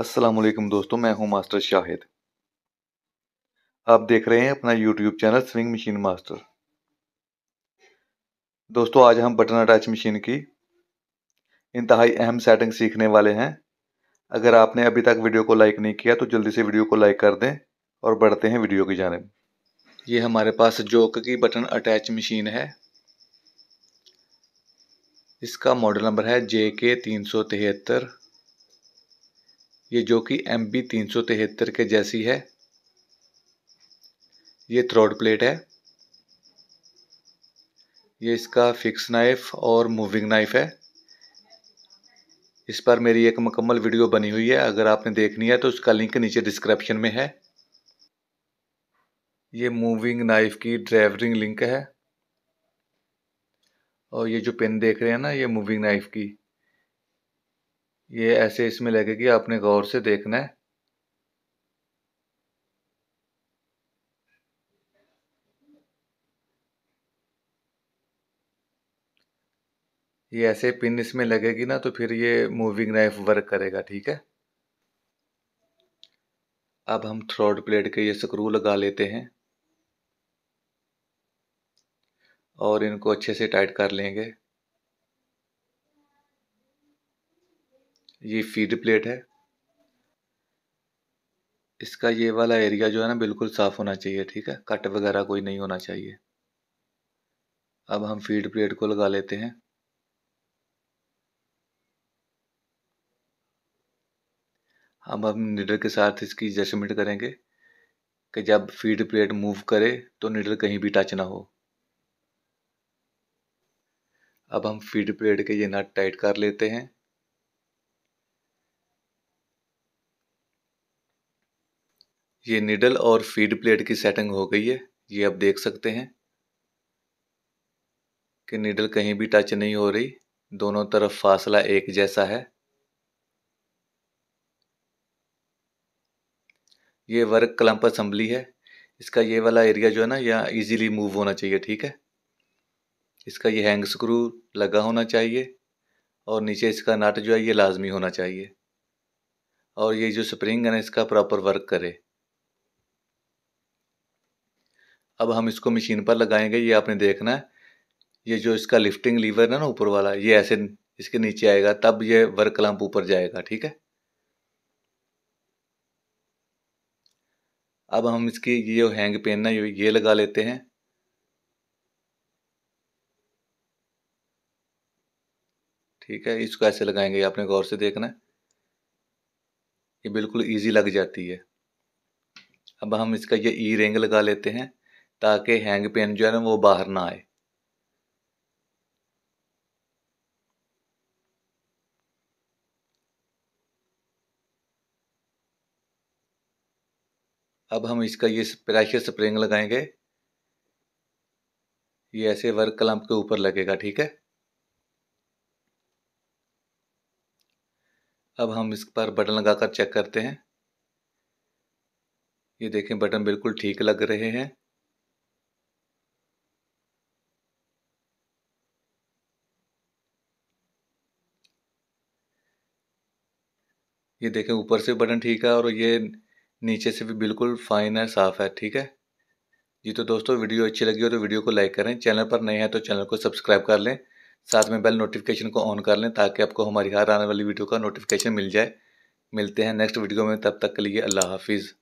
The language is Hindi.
असलकम दोस्तों मैं हूं मास्टर शाहिद आप देख रहे हैं अपना YouTube channel sewing machine master दोस्तों आज हम बटन अटैच मशीन की इंतहाई अहम सेटिंग सीखने वाले हैं अगर आपने अभी तक वीडियो को लाइक नहीं किया तो जल्दी से वीडियो को लाइक कर दें और बढ़ते हैं वीडियो की जानब ये हमारे पास जोक की बटन अटैच मशीन है इसका मॉडल नंबर है जे के तीन सौ तिहत्तर ये जो कि एम बी तीन सौ तिहत्तर के जैसी है ये थ्रोड प्लेट है ये इसका फिक्स नाइफ और मूविंग नाइफ है इस पर मेरी एक मुकम्मल वीडियो बनी हुई है अगर आपने देखनी है तो उसका लिंक नीचे डिस्क्रिप्शन में है ये मूविंग नाइफ की ड्राइवरिंग लिंक है और ये जो पेन देख रहे हैं ना ये मूविंग नाइफ की ये ऐसे इसमें लगेगी आपने गौर से देखना है ये ऐसे पिन इसमें लगेगी ना तो फिर ये मूविंग नाइफ वर्क करेगा ठीक है अब हम थ्रोड प्लेट के ये स्क्रू लगा लेते हैं और इनको अच्छे से टाइट कर लेंगे ये फीड प्लेट है इसका ये वाला एरिया जो है ना बिल्कुल साफ़ होना चाहिए ठीक है कट वगैरह कोई नहीं होना चाहिए अब हम फीड प्लेट को लगा लेते हैं हम अब निडर के साथ इसकी एडजस्टमेंट करेंगे कि जब फीड प्लेट मूव करे तो निडर कहीं भी टच ना हो अब हम फीड प्लेट के ये नट टाइट कर लेते हैं ये निडल और फीड प्लेट की सेटिंग हो गई है ये आप देख सकते हैं कि निडल कहीं भी टच नहीं हो रही दोनों तरफ फासला एक जैसा है ये वर्क क्लम्प असम्बली है इसका ये वाला एरिया जो है ना यहाँ इजीली मूव होना चाहिए ठीक है इसका ये हैंग स्क्रू लगा होना चाहिए और नीचे इसका नट जो है ये लाजमी होना चाहिए और ये जो स्प्रिंग है ना इसका प्रॉपर वर्क करे अब हम इसको मशीन पर लगाएंगे ये आपने देखना है ये जो इसका लिफ्टिंग लीवर है ना ऊपर वाला ये ऐसे इसके नीचे आएगा तब ये वर्क लंप ऊपर जाएगा ठीक है अब हम इसकी ये जो हैंग पेन ना ये लगा लेते हैं ठीक है इसको ऐसे लगाएंगे आपने गौर से देखना है ये बिल्कुल इजी लग जाती है अब हम इसका ये ई रिंग लगा लेते हैं ताकि हैंग पेन जो है ना वो बाहर ना आए अब हम इसका ये प्रेशर स्प्रिंग लगाएंगे ये ऐसे वर्क क्लंप के ऊपर लगेगा ठीक है अब हम इस पर बटन लगाकर चेक करते हैं ये देखें बटन बिल्कुल ठीक लग रहे हैं ये देखें ऊपर से बटन ठीक है और ये नीचे से भी बिल्कुल फाइन है साफ़ है ठीक है जी तो दोस्तों वीडियो अच्छी लगी हो तो वीडियो को लाइक करें चैनल पर नए हैं तो चैनल को सब्सक्राइब कर लें साथ में बेल नोटिफिकेशन को ऑन कर लें ताकि आपको हमारी हर आने वाली वीडियो का नोटिफिकेशन मिल जाए मिलते हैं नेक्स्ट वीडियो में तब तक के लिए अल्लाह हाफिज़